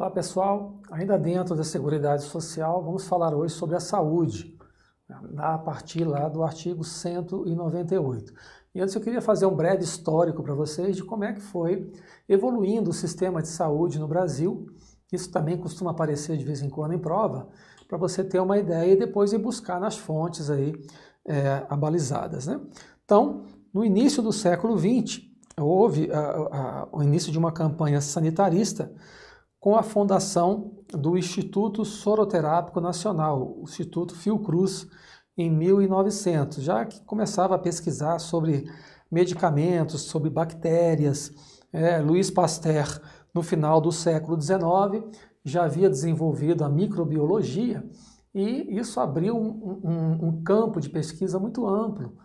Olá pessoal, ainda dentro da Seguridade Social, vamos falar hoje sobre a saúde, né, a partir lá do artigo 198. E antes eu queria fazer um breve histórico para vocês de como é que foi evoluindo o sistema de saúde no Brasil. Isso também costuma aparecer de vez em quando em prova, para você ter uma ideia e depois ir buscar nas fontes aí é, abalizadas. Né? Então, no início do século XX, houve a, a, o início de uma campanha sanitarista com a fundação do Instituto Soroterápico Nacional, o Instituto Fiocruz, em 1900, já que começava a pesquisar sobre medicamentos, sobre bactérias. É, Luiz Pasteur, no final do século XIX, já havia desenvolvido a microbiologia, e isso abriu um, um, um campo de pesquisa muito amplo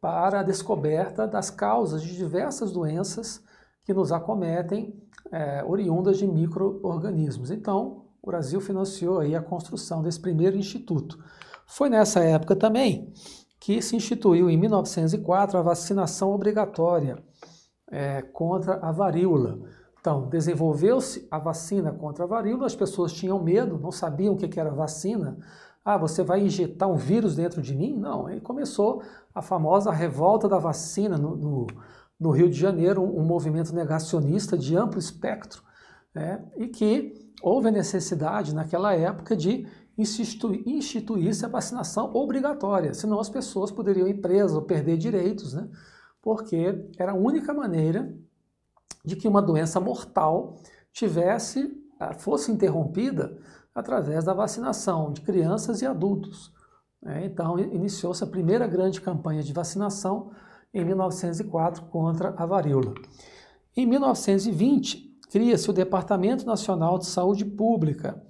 para a descoberta das causas de diversas doenças que nos acometem, é, oriundas de microorganismos. Então, o Brasil financiou aí a construção desse primeiro instituto. Foi nessa época também que se instituiu em 1904 a vacinação obrigatória é, contra a varíola. Então, desenvolveu-se a vacina contra a varíola, as pessoas tinham medo, não sabiam o que era vacina. Ah, você vai injetar um vírus dentro de mim? Não, aí começou a famosa revolta da vacina no, no, no Rio de Janeiro, um, movimento negacionista de amplo espectro, né? e que houve a necessidade naquela época de instituir, instituir-se a vacinação obrigatória, senão as pessoas poderiam ir presas ou perder direitos, né? porque era a única maneira de que uma doença mortal tivesse eh, fosse interrompida através da vacinação de crianças e adultos. Né? Então, iniciou-se a primeira grande campanha de vacinação em 1904 contra a varíola. Em 1920, cria-se o Departamento Nacional de Saúde Pública,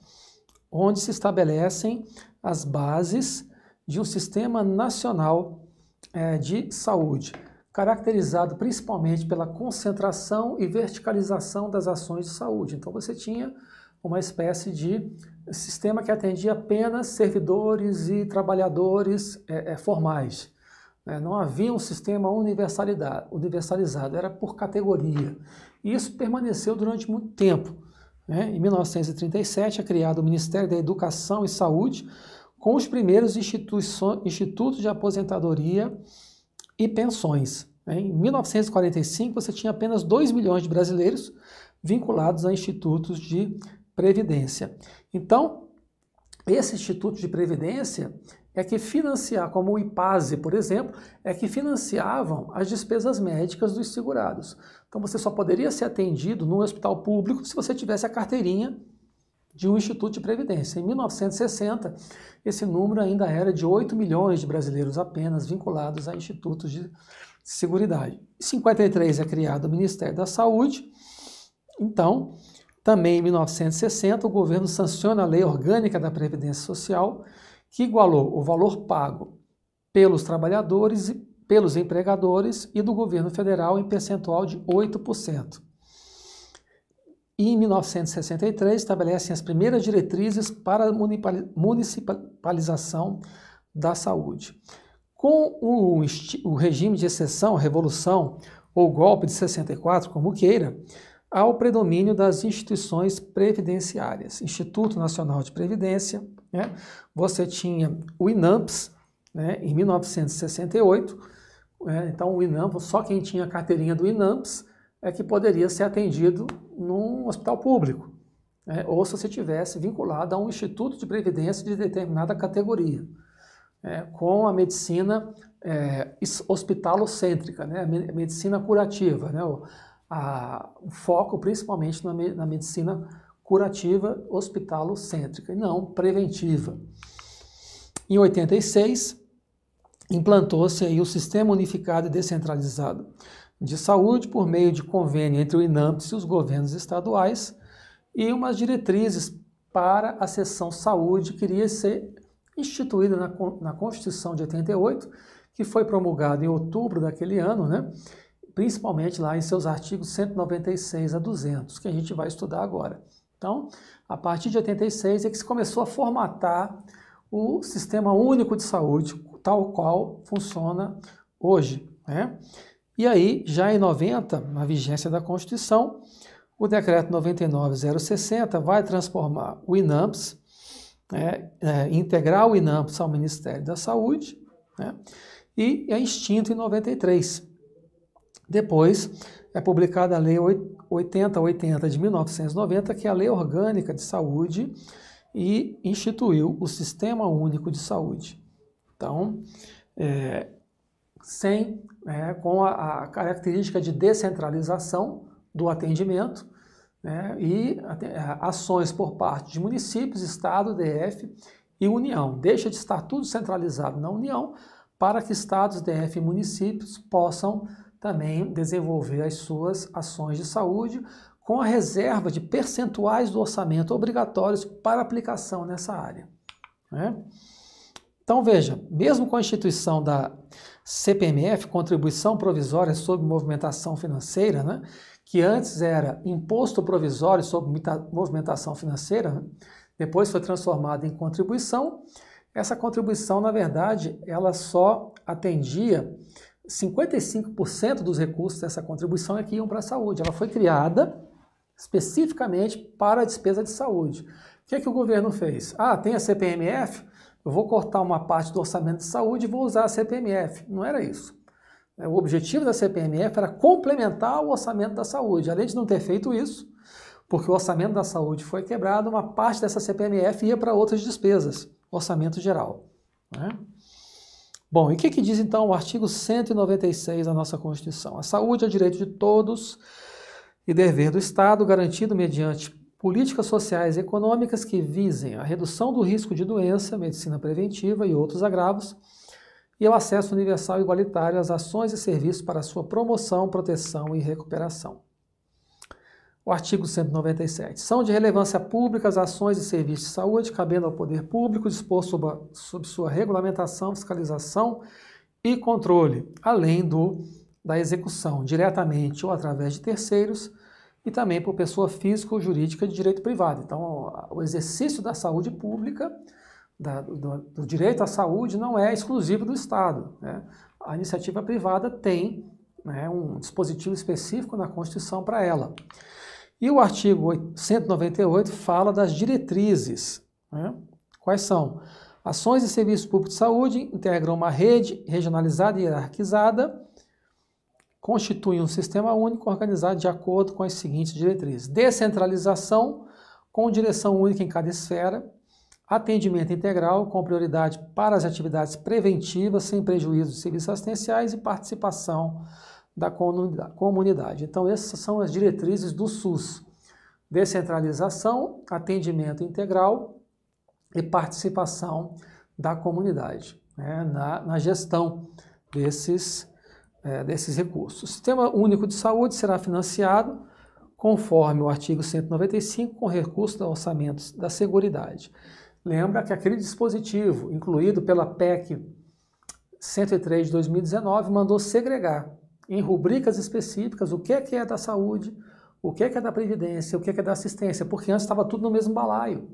onde se estabelecem as bases de um sistema nacional eh, de saúde caracterizado principalmente pela concentração e verticalização das ações de saúde. Então você tinha uma espécie de sistema que atendia apenas servidores e trabalhadores é, é, formais. É, não havia um sistema universalizado, era por categoria. E isso permaneceu durante muito tempo. Né? Em 1937 é criado o Ministério da Educação e Saúde, com os primeiros institutos de aposentadoria e pensões. Né? Em 1945, você tinha apenas 2 milhões de brasileiros vinculados a institutos de previdência. Então, esse instituto de previdência é que financiava, como o IPASE, por exemplo, é que financiavam as despesas médicas dos segurados. Então, você só poderia ser atendido num hospital público se você tivesse a carteirinha de um Instituto de Previdência. Em 1960, esse número ainda era de 8 milhões de brasileiros apenas vinculados a institutos de seguridade. Em 53 é criado o Ministério da Saúde. Então, também em 1960, o governo sanciona a Lei Orgânica da Previdência Social, que igualou o valor pago pelos trabalhadores e pelos empregadores e do governo federal em percentual de 8% e em 1963 estabelecem as primeiras diretrizes para a municipalização da saúde. Com o, o regime de exceção, revolução ou golpe de 64, como queira, há o predomínio das instituições previdenciárias. Instituto Nacional de Previdência, né? você tinha o INAMPS né? em 1968, né? então o INAMPS, só quem tinha a carteirinha do INAMPS é que poderia ser atendido num hospital público, né? ou se você tivesse vinculado a um instituto de previdência de determinada categoria, né? com a medicina é, hospitalocêntrica, né? a medicina curativa, né? o, a, o foco principalmente na, me, na medicina curativa hospitalocêntrica, e não preventiva. Em 86, implantou-se aí o Sistema Unificado e Descentralizado de Saúde por meio de convênio entre o INAMPS e os governos estaduais e umas diretrizes para a seção saúde que queria ser instituída na, na Constituição de 88, que foi promulgada em outubro daquele ano, né? principalmente lá em seus artigos 196 a 200, que a gente vai estudar agora. Então, a partir de 86 é que se começou a formatar o Sistema Único de Saúde, tal qual funciona hoje. Né? E aí, já em 90, na vigência da Constituição, o decreto 99060 vai transformar o INAMPS, é, né, é, integrar o INAMPS ao Ministério da Saúde, né, e é extinto em 93. Depois é publicada a Lei 8080 de 1990, que é a Lei Orgânica de Saúde, e instituiu o Sistema Único de Saúde. Então, é, sem, é, com a, a, característica de descentralização do atendimento né, e é, ações por parte de municípios, Estado, DF e União. Deixa de estar tudo centralizado na União para que Estados, DF e municípios possam também desenvolver as suas ações de saúde com a reserva de percentuais do orçamento obrigatórios para aplicação nessa área. Né? Então veja, mesmo com a instituição da, CPMF, Contribuição Provisória sobre Movimentação Financeira, né? que antes era Imposto Provisório sobre Movimentação Financeira, né? depois foi transformado em contribuição. Essa contribuição, na verdade, ela só atendia 55% dos recursos dessa contribuição é que iam para a saúde. Ela foi criada especificamente para a despesa de saúde. O que, é que o governo fez? Ah, tem a CPMF? eu vou cortar uma parte do orçamento de saúde e vou usar a CPMF. Não era isso. É, o objetivo da CPMF era complementar o orçamento da saúde. Além de não ter feito isso, porque o orçamento da saúde foi quebrado, uma parte dessa CPMF ia para outras despesas, orçamento geral. Né? Bom, e o que, que, diz então o artigo 196 da nossa Constituição? A saúde é direito de todos e dever do Estado, garantido mediante políticas sociais e econômicas que visem a redução do risco de doença, medicina preventiva e outros agravos, e o acesso universal e igualitário às ações e serviços para sua promoção, proteção e recuperação. O artigo 197. São de relevância pública as ações e serviços de saúde, cabendo ao poder público dispor sob, a, sob sua regulamentação, fiscalização e controle, além do da execução, diretamente ou através de terceiros, e também por pessoa física ou jurídica de direito privado. Então, o exercício da saúde pública, da, do, do, direito à saúde, não é exclusivo do Estado. Né? A iniciativa privada tem né, um dispositivo específico na Constituição para ela. E o artigo 198 fala das diretrizes. Né? Quais são? Ações e serviços públicos de saúde integram uma rede regionalizada e hierarquizada constitui um sistema único organizado de acordo com as seguintes diretrizes: descentralização, com direção única em cada esfera, atendimento integral, com prioridade para as atividades preventivas, sem prejuízo de serviços assistenciais e participação da comunidade. Então, essas são as diretrizes do SUS: descentralização, atendimento integral e participação da comunidade né, na, na gestão desses é, desses recursos. O Sistema Único de Saúde será financiado conforme o artigo 195 com recursos do orçamento da Seguridade. Lembra que aquele dispositivo incluído pela PEC 103 de 2019 mandou segregar em rubricas específicas o que é que é da saúde, o que é que é da previdência, o que é que é da assistência, porque antes estava tudo no mesmo balaio.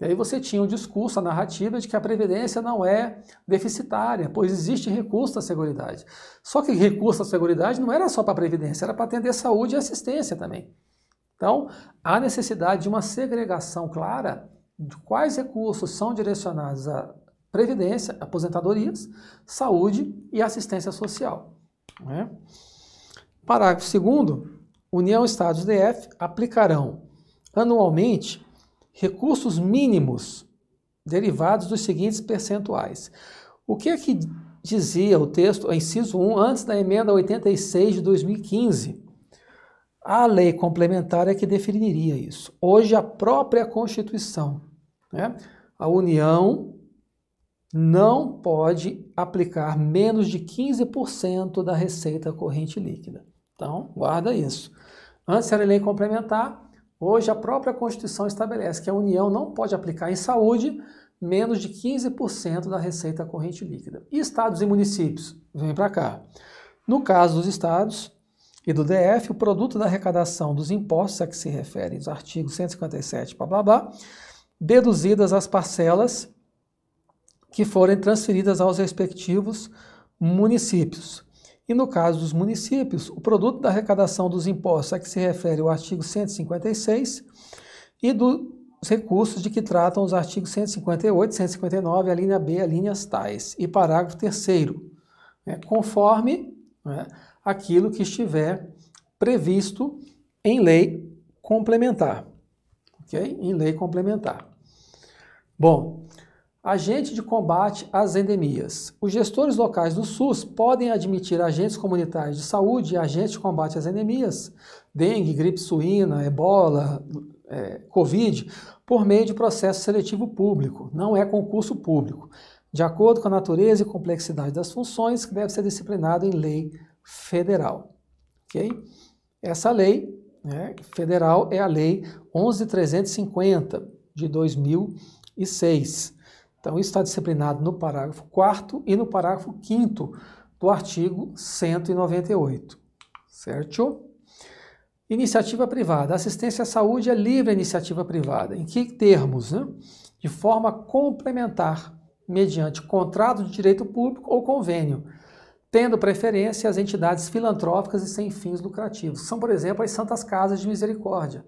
E aí você tinha o discurso, a narrativa de que a previdência não é deficitária, pois existe recurso da Seguridade. Só que recurso da Seguridade não era só para a previdência, era para atender saúde e assistência também. Então, há necessidade de uma segregação clara de quais recursos são direcionados à previdência, aposentadorias, saúde e assistência social. Né? Parágrafo 2 União, Estados e DF aplicarão anualmente recursos mínimos derivados dos seguintes percentuais. O que é que dizia o texto, inciso 1, antes da emenda 86 de 2015? A lei complementar é que definiria isso. Hoje, a própria Constituição, né? a União não pode aplicar menos de 15% da receita corrente líquida. Então, guarda isso. Antes era lei complementar, Hoje, a própria Constituição estabelece que a União não pode aplicar em saúde menos de 15% da receita corrente líquida. E estados e municípios? Vem para cá. No caso dos estados e do DF, o produto da arrecadação dos impostos a que se referem os artigos 157, blá blá blá, deduzidas as parcelas que forem transferidas aos respectivos municípios. E no caso dos municípios, o produto da arrecadação dos impostos a é que se refere o artigo 156 e dos recursos de que tratam os artigos 158, 159, a linha B, a linhas tais, e parágrafo 3 né, conforme né, aquilo que estiver previsto em lei complementar. Ok? Em lei complementar. Bom, Agente de combate às endemias. Os gestores locais do SUS podem admitir agentes comunitários de saúde e agentes de combate às endemias, dengue, gripe suína, ebola, é, Covid, por meio de processo seletivo público, não é concurso público, de acordo com a natureza e complexidade das funções, que deve ser disciplinado em lei federal. Okay? Essa lei né, federal é a Lei 11.350 de 2006 então, isso está disciplinado no parágrafo 4 e no parágrafo 5 do artigo 198, certo? Iniciativa privada. Assistência à saúde é livre à iniciativa privada. Em que termos? Né? De forma complementar, mediante contrato de direito público ou convênio, tendo preferência às entidades filantrópicas e sem fins lucrativos. São, por exemplo, as Santas Casas de Misericórdia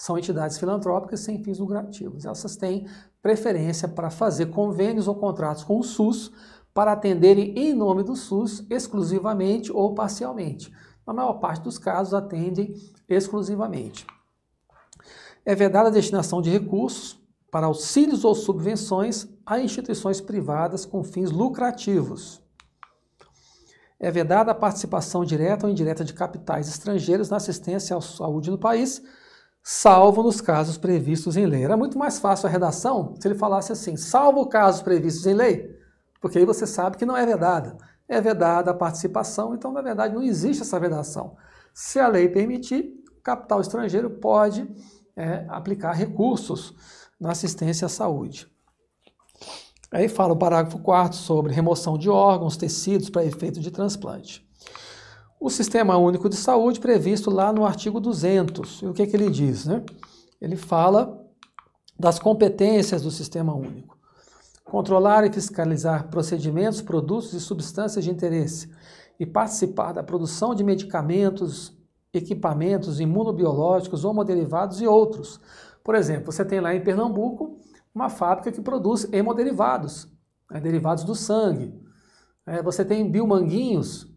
são entidades filantrópicas sem fins lucrativos. Essas têm preferência para fazer convênios ou contratos com o SUS para atenderem em nome do SUS exclusivamente ou parcialmente. Na maior parte dos casos, atendem exclusivamente. É vedada a destinação de recursos para auxílios ou subvenções a instituições privadas com fins lucrativos. É vedada a participação direta ou indireta de capitais estrangeiros na assistência à saúde no país, salvo nos casos previstos em lei. Era muito mais fácil a redação se ele falasse assim, salvo casos previstos em lei, porque aí você sabe que não é vedada. É vedada a participação, então na verdade não existe essa vedação. Se a lei permitir, o capital estrangeiro pode é, aplicar recursos na assistência à saúde. Aí fala o parágrafo 4 sobre remoção de órgãos, tecidos para efeito de transplante o Sistema Único de Saúde previsto lá no artigo 200. E o que, é que ele diz? Né? Ele fala das competências do Sistema Único. Controlar e fiscalizar procedimentos, produtos e substâncias de interesse e participar da produção de medicamentos, equipamentos imunobiológicos, homoderivados e outros. Por exemplo, você tem lá em Pernambuco uma fábrica que produz hemoderivados, né, derivados do sangue. É, você tem biomanguinhos,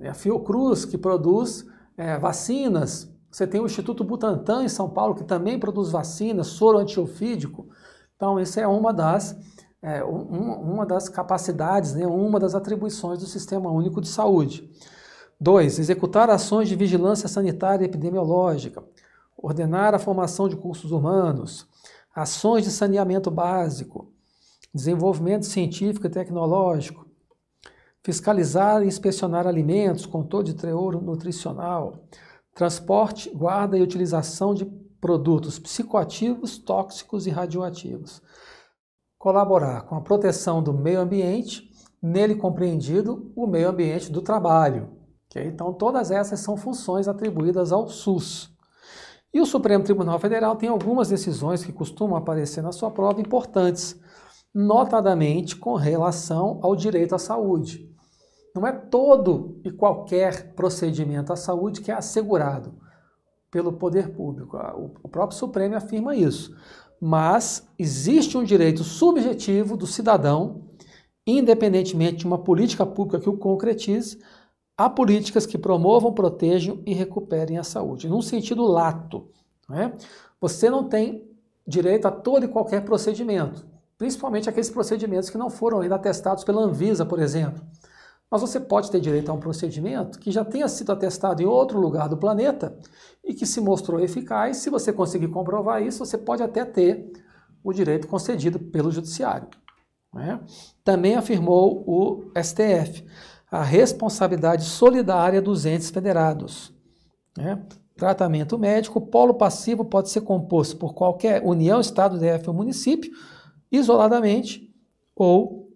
é a Fiocruz, que produz é, vacinas. Você tem o Instituto Butantan em São Paulo, que também produz vacinas, soro antiofídico. Então, essa é uma das, é, uma, uma das capacidades, né, uma das atribuições do Sistema Único de Saúde. Dois, executar ações de vigilância sanitária e epidemiológica, ordenar a formação de cursos humanos, ações de saneamento básico, desenvolvimento científico e tecnológico, fiscalizar e inspecionar alimentos, controle de teor nutricional, transporte, guarda e utilização de produtos psicoativos, tóxicos e radioativos. Colaborar com a proteção do meio ambiente, nele compreendido o meio ambiente do trabalho. Okay? É, então, todas essas são funções atribuídas ao SUS. E o Supremo Tribunal Federal tem algumas decisões que costumam aparecer na sua prova importantes, notadamente com relação ao direito à saúde. Não é todo e qualquer procedimento à saúde que é assegurado pelo poder público. O próprio Supremo afirma isso. Mas existe um direito subjetivo do cidadão, independentemente de uma política pública que o concretize, a políticas que promovam, protejam e recuperem a saúde, num sentido lato. É? Você não tem direito a todo e qualquer procedimento, principalmente aqueles procedimentos que não foram ainda atestados pela Anvisa, por exemplo mas você pode ter direito a um procedimento que já tenha sido atestado em outro lugar do planeta e que se mostrou eficaz. Se você conseguir comprovar isso, você pode até ter o direito concedido pelo Judiciário. Né? Também afirmou o STF a responsabilidade solidária dos entes federados. Né? Tratamento médico, polo passivo pode ser composto por qualquer União, Estado, DF ou município, isoladamente ou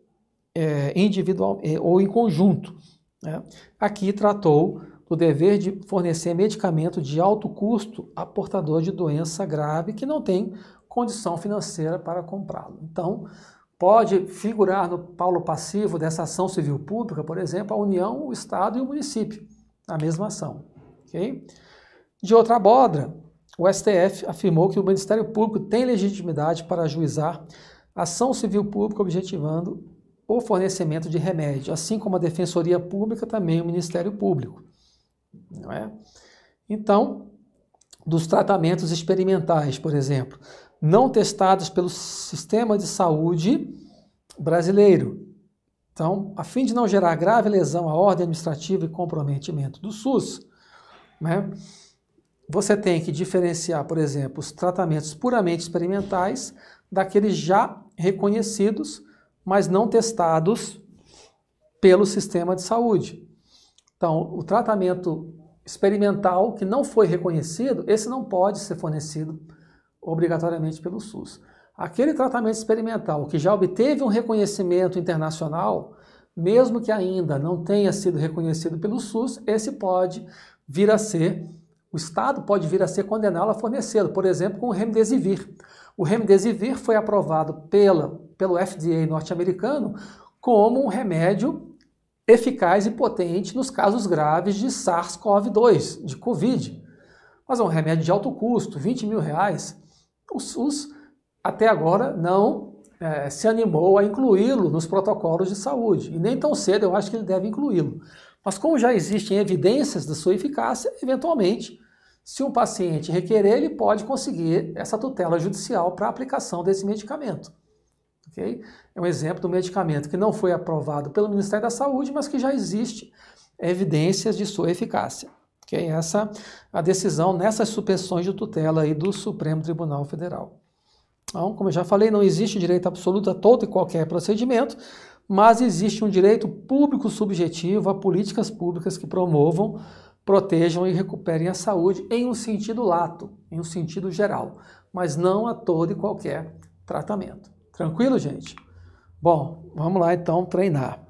é, individual é, ou em conjunto. Né? Aqui tratou do dever de fornecer medicamento de alto custo a portador de doença grave que não tem condição financeira para comprá-lo. Então, pode figurar no paulo passivo dessa ação civil pública, por exemplo, a União, o Estado e o município, a mesma ação. Okay? De outra abóbora, o STF afirmou que o Ministério Público tem legitimidade para ajuizar ação civil pública objetivando o fornecimento de remédio, assim como a Defensoria Pública, também o Ministério Público. Não é? Então, dos tratamentos experimentais, por exemplo, não testados pelo sistema de saúde brasileiro. Então, a fim de não gerar grave lesão à ordem administrativa e comprometimento do SUS, né, você tem que diferenciar, por exemplo, os tratamentos puramente experimentais daqueles já reconhecidos mas não testados pelo sistema de saúde. Então, o tratamento experimental que não foi reconhecido, esse não pode ser fornecido obrigatoriamente pelo SUS. Aquele tratamento experimental que já obteve um reconhecimento internacional, mesmo que ainda não tenha sido reconhecido pelo SUS, esse pode vir a ser, o Estado pode vir a ser condenado a fornecê-lo, por exemplo, com o remdesivir. O remdesivir foi aprovado pela pelo FDA norte-americano como um remédio eficaz e potente nos casos graves de SARS-CoV-2, de Covid. Mas é um remédio de alto custo, 20 mil reais. O SUS até agora não é, se animou a incluí-lo nos protocolos de saúde. E nem tão cedo eu acho que ele deve incluí-lo. Mas como já existem evidências da sua eficácia, eventualmente, se um paciente requerer, ele pode conseguir essa tutela judicial para a aplicação desse medicamento. Okay? É um exemplo do medicamento que não foi aprovado pelo Ministério da Saúde, mas que já existe evidências de sua eficácia. Okay? Essa é a decisão nessas suspensões de tutela aí do Supremo Tribunal Federal. Então, como eu já falei, não existe direito absoluto a todo e qualquer procedimento, mas existe um direito público subjetivo a políticas públicas que promovam, protejam e recuperem a saúde em um sentido lato, em um sentido geral, mas não a todo e qualquer tratamento. Tranquilo, gente? Bom, vamos lá então treinar.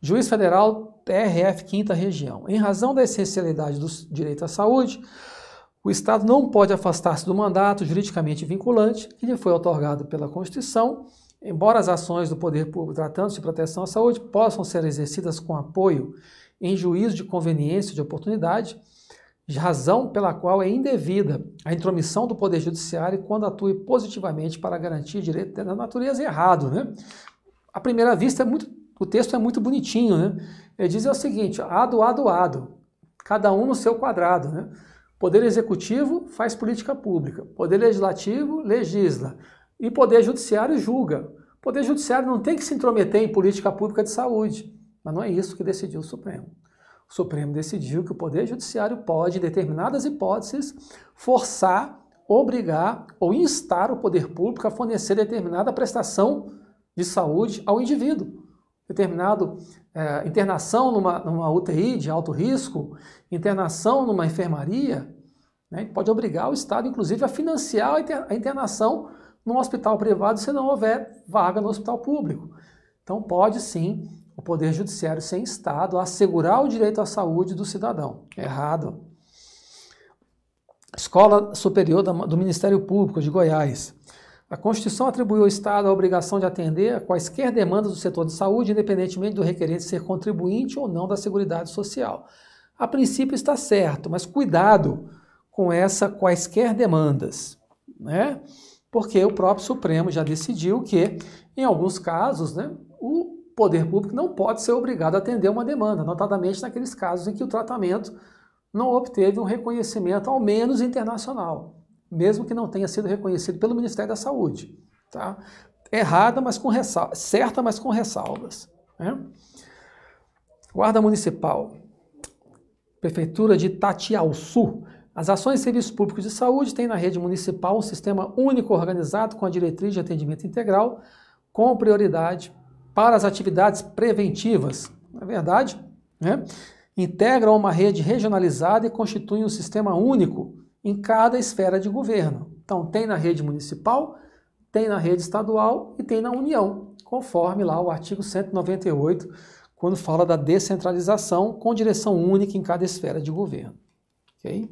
Juiz Federal TRF Quinta Região. Em razão da essencialidade do direito à saúde, o Estado não pode afastar-se do mandato juridicamente vinculante que lhe foi otorgado pela Constituição, embora as ações do poder público tratando-se de proteção à saúde possam ser exercidas com apoio em juízo de conveniência de oportunidade, razão pela qual é indevida a intromissão do Poder Judiciário quando atue positivamente para garantir direito da natureza é errado. Né? À primeira vista, é muito, o texto é muito bonitinho. Né? Ele diz é o seguinte, ado, ado, ado, cada um no seu quadrado. Né? Poder Executivo faz política pública, Poder Legislativo legisla e Poder Judiciário julga. Poder Judiciário não tem que se intrometer em política pública de saúde, mas não é isso que decidiu o Supremo. O Supremo decidiu que o Poder Judiciário pode, em determinadas hipóteses, forçar, obrigar ou instar o poder público a fornecer determinada prestação de saúde ao indivíduo. Determinado é, internação numa, numa, UTI de alto risco, internação numa enfermaria, né, pode obrigar o Estado, inclusive, a financiar a internação num hospital privado se não houver vaga no hospital público. Então, pode sim o Poder Judiciário sem Estado a assegurar o direito à saúde do cidadão. É errado. Escola Superior do Ministério Público de Goiás. A Constituição atribuiu ao Estado a obrigação de atender a quaisquer demandas do setor de saúde, independentemente do requerente ser contribuinte ou não da Seguridade Social. A princípio está certo, mas cuidado com essa quaisquer demandas, né? Porque o próprio Supremo já decidiu que, em alguns casos, né, o poder público não pode ser obrigado a atender uma demanda, notadamente naqueles casos em que o tratamento não obteve um reconhecimento, ao menos internacional, mesmo que não tenha sido reconhecido pelo Ministério da Saúde. Tá? Errada, mas com ressalvas, certa, mas com ressalvas. Né? Guarda Municipal, Prefeitura de Tatiauçu. As ações e serviços públicos de saúde têm na rede municipal um sistema único organizado com a diretriz de atendimento integral, com prioridade para as atividades preventivas. Na é verdade, né, integram uma rede regionalizada e constituem um sistema único em cada esfera de governo. Então, tem na rede municipal, tem na rede estadual e tem na União, conforme lá o artigo 198, quando fala da descentralização com direção única em cada esfera de governo. Okay?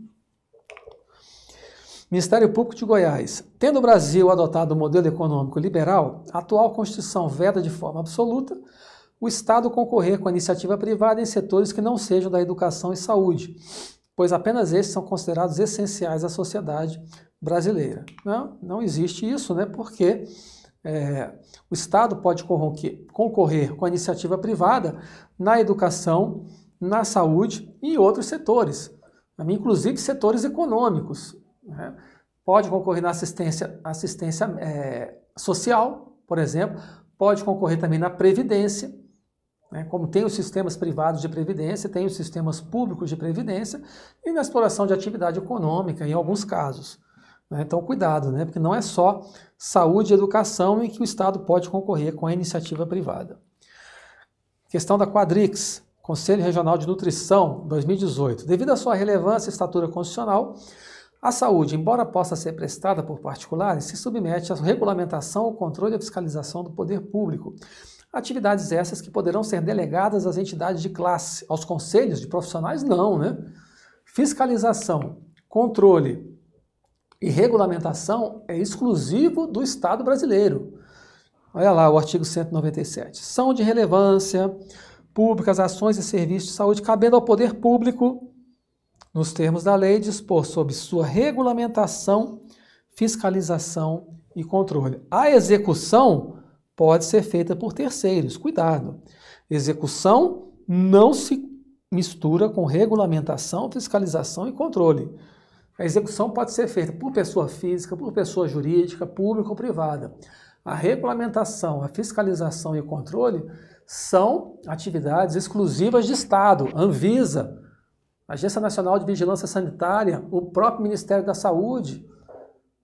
Ministério Público de Goiás. Tendo o Brasil adotado o um modelo econômico liberal, a atual Constituição veda de forma absoluta o Estado concorrer com a iniciativa privada em setores que não sejam da educação e saúde, pois apenas esses são considerados essenciais à sociedade brasileira. Não, não existe isso, né? Porque é, o Estado pode concorrer com a iniciativa privada na educação, na saúde e em outros setores, inclusive setores econômicos. Né? Pode concorrer na assistência, assistência é, social, por exemplo, pode concorrer também na previdência, né? como tem os sistemas privados de previdência, tem os sistemas públicos de previdência, e na exploração de atividade econômica, em alguns casos. Né? Então, cuidado, né? porque não é só saúde e educação em que o Estado pode concorrer com a iniciativa privada. Questão da Quadrix, Conselho Regional de Nutrição, 2018. Devido à sua relevância e estatura constitucional, a saúde, embora possa ser prestada por particulares, se submete à regulamentação, ao controle e à fiscalização do poder público. Atividades essas que poderão ser delegadas às entidades de classe, aos conselhos de profissionais, não, né? Fiscalização, controle e regulamentação é exclusivo do Estado brasileiro. Olha lá o artigo 197. São de relevância públicas, ações e serviços de saúde cabendo ao poder público nos termos da lei, dispor sobre sua regulamentação, fiscalização e controle. A execução pode ser feita por terceiros, cuidado. Execução não se mistura com regulamentação, fiscalização e controle. A execução pode ser feita por pessoa física, por pessoa jurídica, pública ou privada. A regulamentação, a fiscalização e o controle são atividades exclusivas de Estado, Anvisa, Agência Nacional de Vigilância Sanitária, o próprio Ministério da Saúde,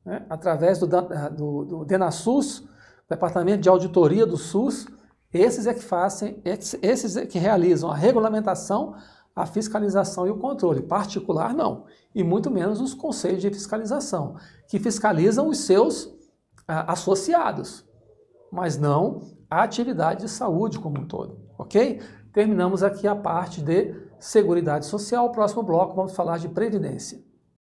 né, através do, eh, do, do DENASUS, Departamento de Auditoria do SUS, esses é que fazem, esses é que realizam a regulamentação, a fiscalização e o controle. Particular não, e muito menos os conselhos de fiscalização, que fiscalizam os seus ah, associados, mas não a atividade de saúde como um todo, ok? Terminamos aqui a parte de Seguridade Social. Próximo bloco, vamos falar de Previdência.